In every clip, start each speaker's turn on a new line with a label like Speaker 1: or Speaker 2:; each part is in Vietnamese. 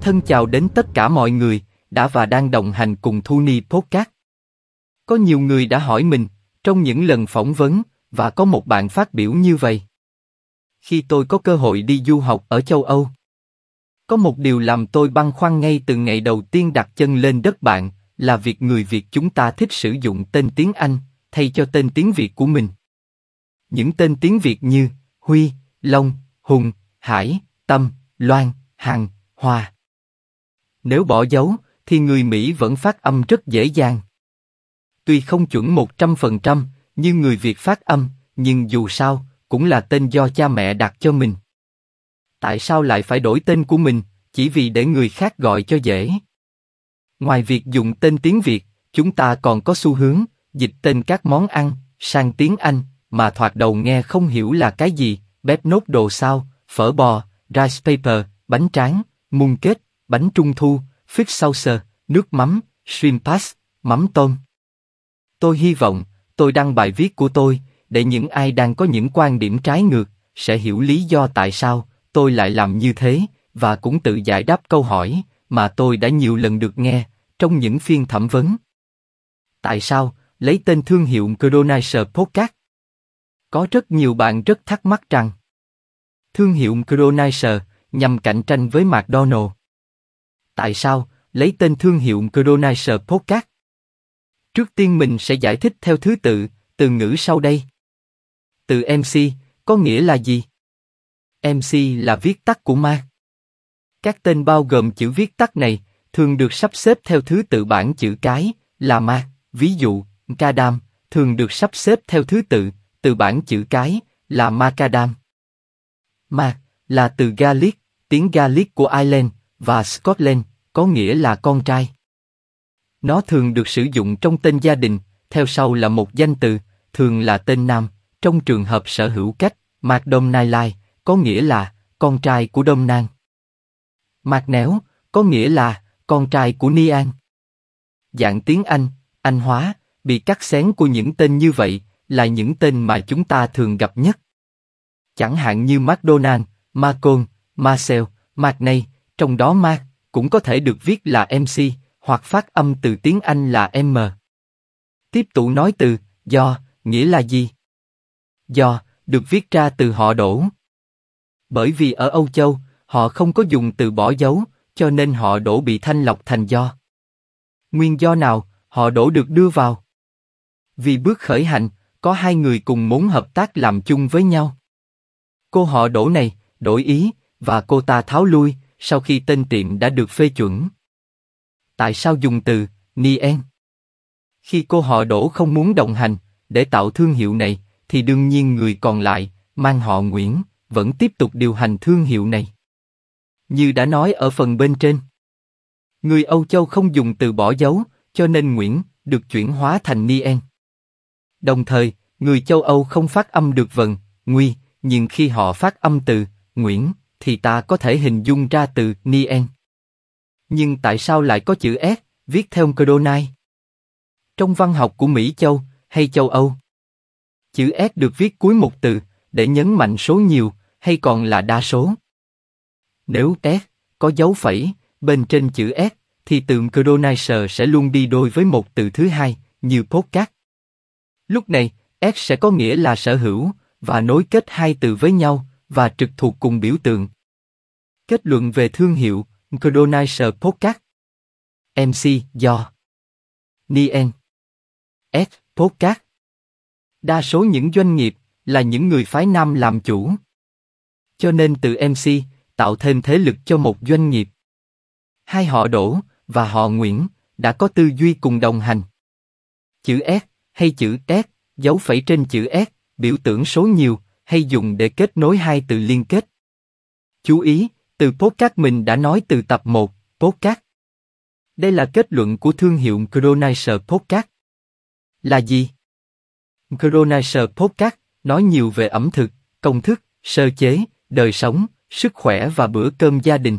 Speaker 1: Thân chào đến tất cả mọi người, đã và đang đồng hành cùng Thu Ni Podcast. Có nhiều người đã hỏi mình, trong những lần phỏng vấn, và có một bạn phát biểu như vậy. Khi tôi có cơ hội đi du học ở châu Âu, có một điều làm tôi băn khoăn ngay từ ngày đầu tiên đặt chân lên đất bạn, là việc người Việt chúng ta thích sử dụng tên tiếng Anh, thay cho tên tiếng Việt của mình. Những tên tiếng Việt như Huy, Long, Hùng, Hải, Tâm, Loan, Hằng, Hòa, nếu bỏ dấu, thì người Mỹ vẫn phát âm rất dễ dàng. Tuy không chuẩn 100% như người Việt phát âm, nhưng dù sao, cũng là tên do cha mẹ đặt cho mình. Tại sao lại phải đổi tên của mình, chỉ vì để người khác gọi cho dễ? Ngoài việc dùng tên tiếng Việt, chúng ta còn có xu hướng dịch tên các món ăn sang tiếng Anh mà thoạt đầu nghe không hiểu là cái gì, bếp nốt đồ sao, phở bò, rice paper, bánh tráng, mung kết, bánh trung thu, fish sauce, nước mắm, shrimp pass, mắm tôm. Tôi hy vọng, tôi đăng bài viết của tôi, để những ai đang có những quan điểm trái ngược, sẽ hiểu lý do tại sao tôi lại làm như thế, và cũng tự giải đáp câu hỏi mà tôi đã nhiều lần được nghe trong những phiên thẩm vấn. Tại sao lấy tên thương hiệu Cronaiser Podcast? Có rất nhiều bạn rất thắc mắc rằng thương hiệu Cronaiser nhằm cạnh tranh với McDonald's tại sao lấy tên thương hiệu Coronaser Podcast. Trước tiên mình sẽ giải thích theo thứ tự, từ ngữ sau đây. Từ MC có nghĩa là gì? MC là viết tắt của ma. Các tên bao gồm chữ viết tắt này thường được sắp xếp theo thứ tự bảng chữ cái là ma, ví dụ, Kadam thường được sắp xếp theo thứ tự từ bảng chữ cái là Macadam. Ma là từ Gaelic, tiếng Gaelic của Ireland và Scotland, có nghĩa là con trai. Nó thường được sử dụng trong tên gia đình, theo sau là một danh từ, thường là tên nam, trong trường hợp sở hữu cách, Mạc Đông Nai Lai, có nghĩa là con trai của Đông Nang. Mạc Néo, có nghĩa là con trai của Ni An. Dạng tiếng Anh, Anh hóa, bị cắt xén của những tên như vậy là những tên mà chúng ta thường gặp nhất. Chẳng hạn như McDonald, Macon, Marcel, McNay, trong đó Mark cũng có thể được viết là MC, hoặc phát âm từ tiếng Anh là M. Tiếp tục nói từ, do, nghĩa là gì? Do, được viết ra từ họ đổ. Bởi vì ở Âu Châu, họ không có dùng từ bỏ dấu, cho nên họ đổ bị thanh lọc thành do. Nguyên do nào, họ đổ được đưa vào. Vì bước khởi hành, có hai người cùng muốn hợp tác làm chung với nhau. Cô họ đổ này, đổi ý, và cô ta tháo lui, sau khi tên tiệm đã được phê chuẩn. Tại sao dùng từ Nien? Khi cô họ đổ không muốn đồng hành, để tạo thương hiệu này, thì đương nhiên người còn lại, mang họ Nguyễn, vẫn tiếp tục điều hành thương hiệu này. Như đã nói ở phần bên trên, người Âu Châu không dùng từ bỏ dấu, cho nên Nguyễn được chuyển hóa thành Nien. Đồng thời, người châu Âu không phát âm được vần, nguy, nhưng khi họ phát âm từ Nguyễn thì ta có thể hình dung ra từ Nien. Nhưng tại sao lại có chữ S, viết theo Codonai? Trong văn học của Mỹ Châu hay Châu Âu, chữ S được viết cuối một từ để nhấn mạnh số nhiều hay còn là đa số. Nếu S có dấu phẩy bên trên chữ S thì từ Codonizer sẽ luôn đi đôi với một từ thứ hai như podcast. Lúc này, S sẽ có nghĩa là sở hữu và nối kết hai từ với nhau và trực thuộc cùng biểu tượng. Kết luận về thương hiệu, Codonizer Podcast. MC do Nien S. Podcast. Đa số những doanh nghiệp là những người phái nam làm chủ. Cho nên từ MC tạo thêm thế lực cho một doanh nghiệp. Hai họ Đỗ và họ Nguyễn đã có tư duy cùng đồng hành. Chữ S hay chữ S, dấu phẩy trên chữ S, biểu tượng số nhiều, hay dùng để kết nối hai từ liên kết. Chú ý, từ podcast mình đã nói từ tập 1, podcast. Đây là kết luận của thương hiệu Chronicer Podcast. Là gì? Chronicer Podcast nói nhiều về ẩm thực, công thức, sơ chế, đời sống, sức khỏe và bữa cơm gia đình.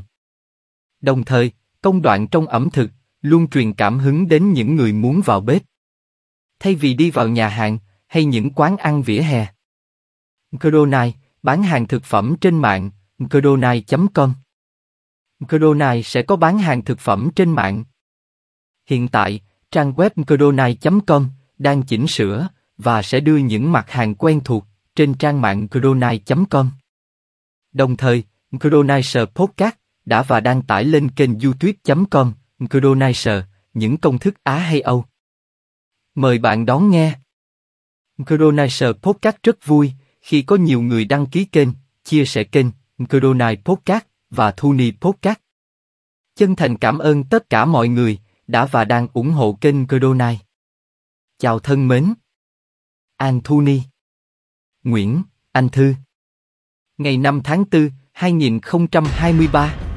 Speaker 1: Đồng thời, công đoạn trong ẩm thực luôn truyền cảm hứng đến những người muốn vào bếp. Thay vì đi vào nhà hàng hay những quán ăn vỉa hè, Coronai, bán hàng thực phẩm trên mạng, coronai.com Coronai sẽ có bán hàng thực phẩm trên mạng. Hiện tại, trang web coronai.com đang chỉnh sửa và sẽ đưa những mặt hàng quen thuộc trên trang mạng coronai.com. Đồng thời, Coronai Sở Podcast đã và đang tải lên kênh youtube.com Coronai Sở, những công thức Á hay Âu. Mời bạn đón nghe. Coronai Sở Podcast rất vui khi có nhiều người đăng ký kênh, chia sẻ kênh, Cronai Podcast và Thuni Podcast. Chân thành cảm ơn tất cả mọi người đã và đang ủng hộ kênh Cronai. Chào thân mến. An Thuni, Nguyễn, Anh Thư Ngày 5 tháng 4, 2023